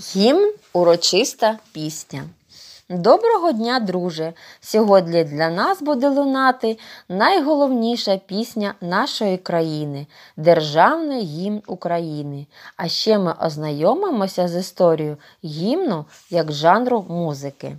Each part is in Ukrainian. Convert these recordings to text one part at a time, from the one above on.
Гімн урочиста пісня. Доброго дня, друже! Сьогодні для нас буде лунати найголовніша пісня нашої країни Державний гімн України. А ще ми ознайомимося з історією гімну як жанру музики.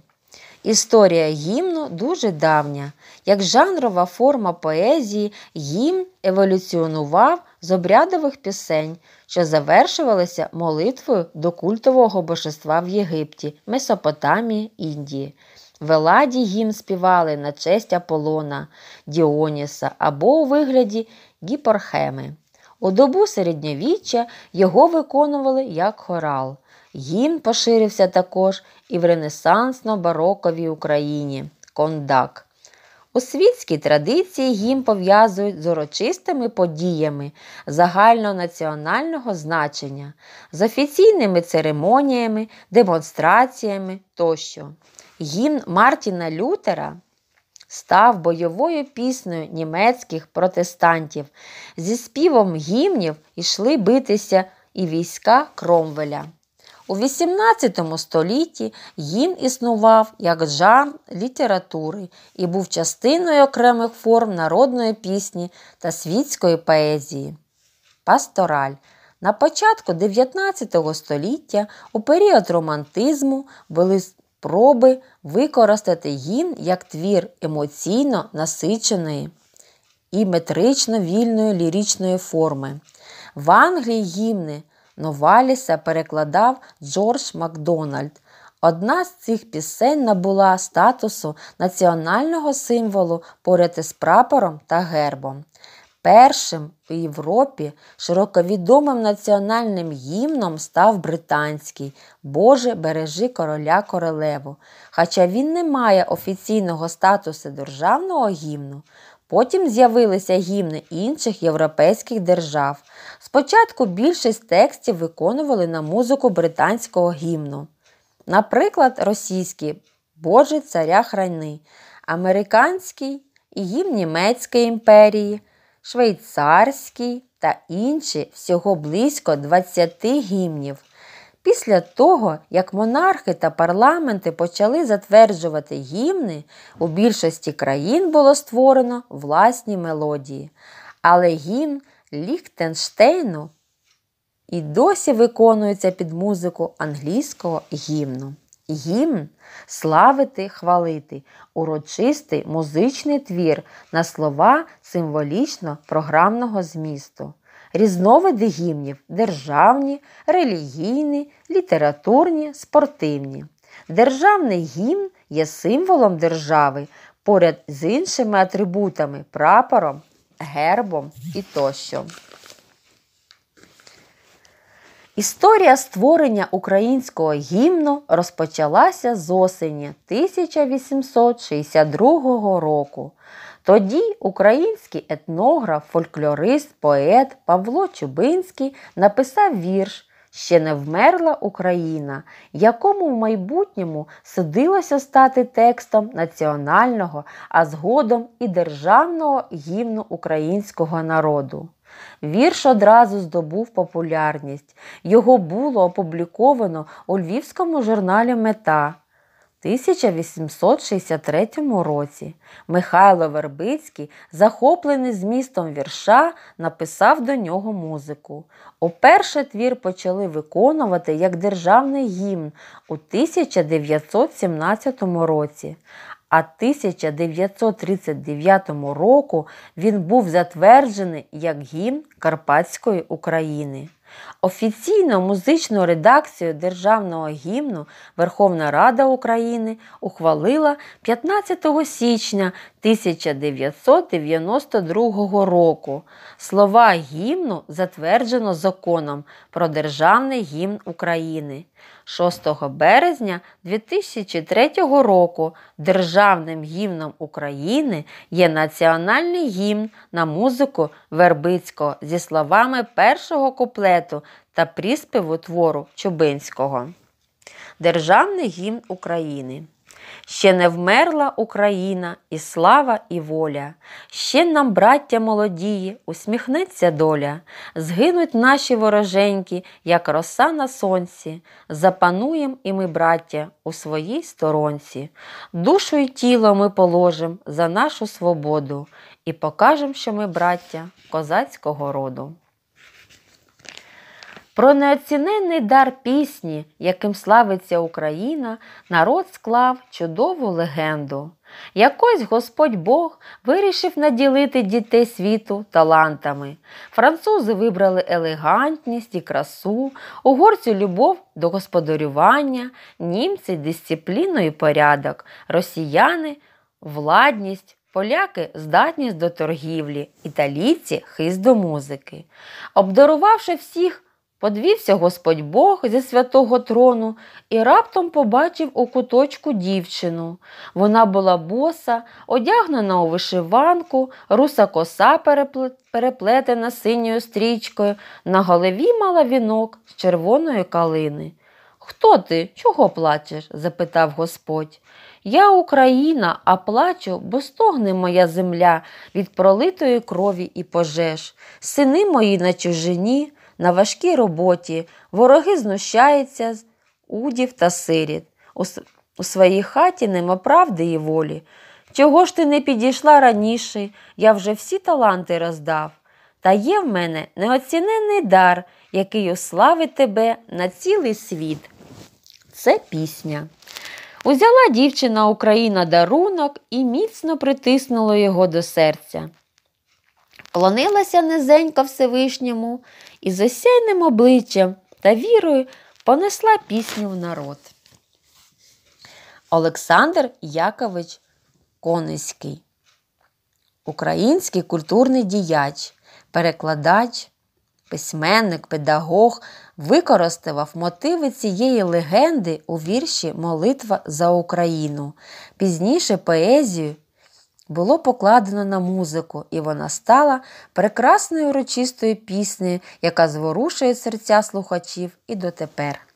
Історія гімну дуже давня. Як жанрова форма поезії, гімн еволюціонував з обрядових пісень, що завершувалися молитвою до культового божества в Єгипті, Месопотамії, Індії. В Еладі гімн співали на честь Аполлона, Діоніса або у вигляді гіпорхеми. У добу середньовіччя його виконували як хорал. Гімн поширився також і в ренесансно-бароковій Україні кондак. У світській традиції гімн пов'язують з урочистими подіями загальнонаціонального значення, з офіційними церемоніями, демонстраціями тощо. Гімн Мартіна Лютера. Став бойовою піснею німецьких протестантів. Зі співом гімнів йшли битися і війська Кромвеля. У XVIII столітті гімн існував як жанр літератури і був частиною окремих форм народної пісні та світської поезії. Пастораль на початку 19 століття у період романтизму були спроби використати гімн як твір емоційно насиченої і метрично вільної ліричної форми. В Англії гімни – Новаліса перекладав Джордж Макдональд. Одна з цих пісень набула статусу національного символу поряд із прапором та гербом. Першим у Європі широковідомим національним гімном став британський Боже бережи короля королеву. Хоча він не має офіційного статусу державного гімну, Потім з'явилися гімни інших європейських держав. Спочатку більшість текстів виконували на музику британського гімну. Наприклад, російський Боже царя храни, американський і гімн Німецької імперії, швейцарський та інші всього близько 20 гімнів. Після того, як монархи та парламенти почали затверджувати гімни, у більшості країн було створено власні мелодії. Але гімн Ліхтенштейну і досі виконується під музику англійського гімну. Гімн славити, хвалити, урочистий музичний твір на слова символічно програмного змісту різновиди гімнів державні, релігійні, літературні, спортивні. Державний гімн є символом держави поряд з іншими атрибутами прапором, гербом і тощо. Історія створення українського гімну розпочалася з осені 1862 року. Тоді український етнограф, фольклорист, поет Павло Чубинський написав вірш Ще не вмерла Україна, якому в майбутньому судилося стати текстом національного, а згодом і державного гімну українського народу. Вірш одразу здобув популярність. Його було опубліковано у львівському журналі Мета. 1863 році Михайло Вербицький, захоплений змістом вірша, написав до нього музику. Оперше твір почали виконувати як державний гімн у 1917 році, а 1939 року він був затверджений як гімн Карпатської України. Офіційно музичну редакцію Державного гімну Верховна Рада України ухвалила 15 січня 1992 року. Слова гімну затверджено законом про Державний гімн України. 6 березня 2003 року Державним гімном України є національний гімн на музику Вербицького зі словами першого куплету – та приспіву твору Чубинського. Державний гімн України. Ще не вмерла Україна, і слава, і воля. Ще нам, браття молодії, усміхнеться доля, згинуть наші вороженьки, як роса на сонці. Запануєм і ми, браття, у своїй сторонці. Душу і тіло ми положим за нашу свободу і покажем, що ми, браття, козацького роду. Про неоціненний дар пісні, яким славиться Україна, народ склав чудову легенду. Якось Господь Бог вирішив наділити дітей світу талантами. Французи вибрали елегантність і красу, угорцю любов до господарювання, німці дисципліну і порядок, росіяни владність. Поляки здатність до торгівлі, італійці хист до музики. Обдарувавши всіх Подвівся Господь Бог зі святого трону і раптом побачив у куточку дівчину. Вона була боса, одягнена у вишиванку, руса коса переплетена синьою стрічкою, на голові мала вінок з червоної калини. Хто ти? Чого плачеш? запитав Господь. Я Україна, а плачу, бо стогне моя земля від пролитої крові і пожеж. Сини мої на чужині на важкій роботі, вороги знущаються з удів та сиріт. У своїй хаті нема правди і волі. Чого ж ти не підійшла раніше, я вже всі таланти роздав. Та є в мене неоцінений дар, який уславить тебе на цілий світ. Це пісня. Узяла дівчина Україна дарунок і міцно притиснула його до серця вклонилася низенько Всевишньому і з осяйним обличчям та вірою понесла пісню в народ. Олександр Якович Кониський, український культурний діяч, перекладач, письменник, педагог використав мотиви цієї легенди у вірші Молитва за Україну, пізніше поезію було покладено на музику, і вона стала прекрасною урочистою піснею, яка зворушує серця слухачів і дотепер.